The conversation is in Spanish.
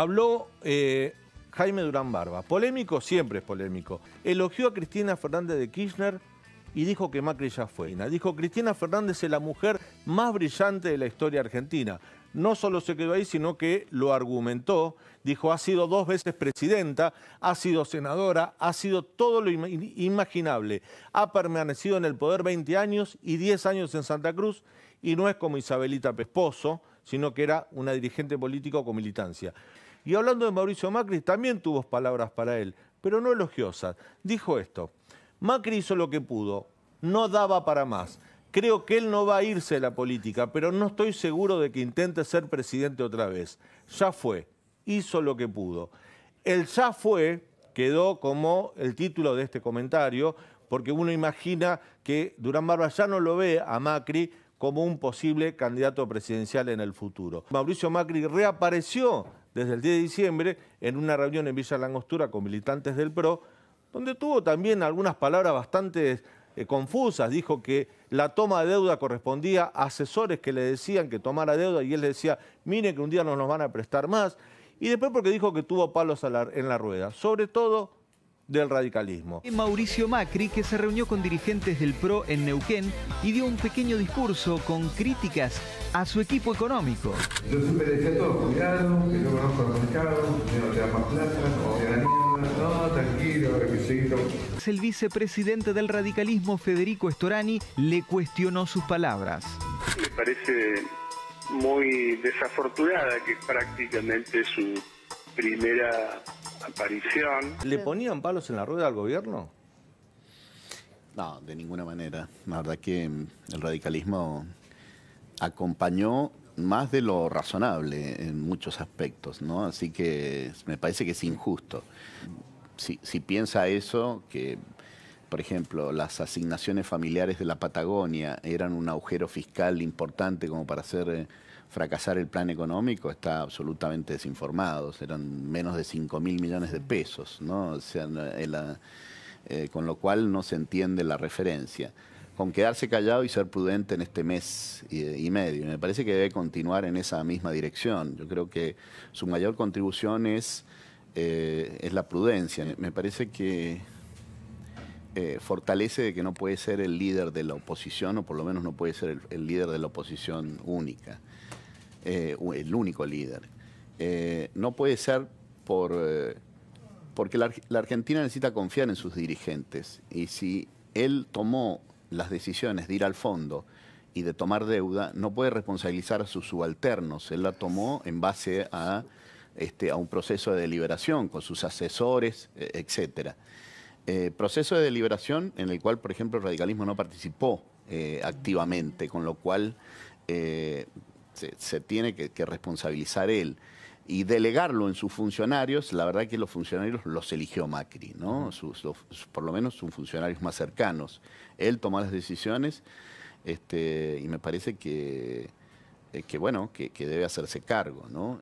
habló eh, Jaime Durán Barba. Polémico, siempre es polémico. Elogió a Cristina Fernández de Kirchner y dijo que Macri ya fue. Dijo, Cristina Fernández es la mujer más brillante de la historia argentina. No solo se quedó ahí, sino que lo argumentó. Dijo, ha sido dos veces presidenta, ha sido senadora, ha sido todo lo imaginable. Ha permanecido en el poder 20 años y 10 años en Santa Cruz y no es como Isabelita Pesposo, sino que era una dirigente política con militancia. Y hablando de Mauricio Macri, también tuvo palabras para él, pero no elogiosas. Dijo esto, Macri hizo lo que pudo, no daba para más. Creo que él no va a irse de la política, pero no estoy seguro de que intente ser presidente otra vez. Ya fue, hizo lo que pudo. El ya fue quedó como el título de este comentario, porque uno imagina que Durán Barba ya no lo ve a Macri como un posible candidato presidencial en el futuro. Mauricio Macri reapareció desde el 10 de diciembre en una reunión en Villa Langostura con militantes del PRO, donde tuvo también algunas palabras bastante eh, confusas. Dijo que la toma de deuda correspondía a asesores que le decían que tomara deuda y él le decía, mire que un día no nos van a prestar más. Y después porque dijo que tuvo palos en la rueda. Sobre todo del radicalismo. Mauricio Macri, que se reunió con dirigentes del PRO en Neuquén y dio un pequeño discurso con críticas a su equipo económico. Yo siempre decía todo, cuidado, que no conozco el mercado, que no te da más plata, no te da no, tranquilo, requisito. El vicepresidente del radicalismo, Federico Estorani, le cuestionó sus palabras. Me parece muy desafortunada que prácticamente su primera aparición. ¿Le ponían palos en la rueda al gobierno? No, de ninguna manera. La verdad que mm, el radicalismo acompañó más de lo razonable en muchos aspectos, ¿no? Así que me parece que es injusto. Si, si piensa eso, que por ejemplo, las asignaciones familiares de la Patagonia eran un agujero fiscal importante como para hacer eh, fracasar el plan económico está absolutamente desinformado. Eran menos de 5 mil millones de pesos, ¿no? Eh, con lo cual no se entiende la referencia. Con quedarse callado y ser prudente en este mes y, medio. Me parece que debe continuar en esa misma dirección. Yo creo que su mayor contribución es, eh, es la prudencia. Me parece que eh, fortalece de que no puede ser el líder de la oposición, o por lo menos no puede ser el líder de la oposición única. Eh, el único líder. Eh, no puede ser por, eh, porque la, Argentina necesita confiar en sus dirigentes y si él tomó las decisiones de ir al fondo y de tomar deuda, no puede responsabilizar a sus subalternos. Él la tomó en base a, este, a un proceso de deliberación con sus asesores, e, etc. proceso de deliberación en el cual, por ejemplo, el radicalismo no participó activamente, con lo cual se, tiene que, responsabilizar él. Y delegarlo en sus funcionarios, la verdad que los funcionarios los eligió Macri, ¿no? Sus, por lo menos sus funcionarios más cercanos. Él toma las decisiones este, y me parece que, eh, que bueno, que, debe hacerse cargo, ¿no?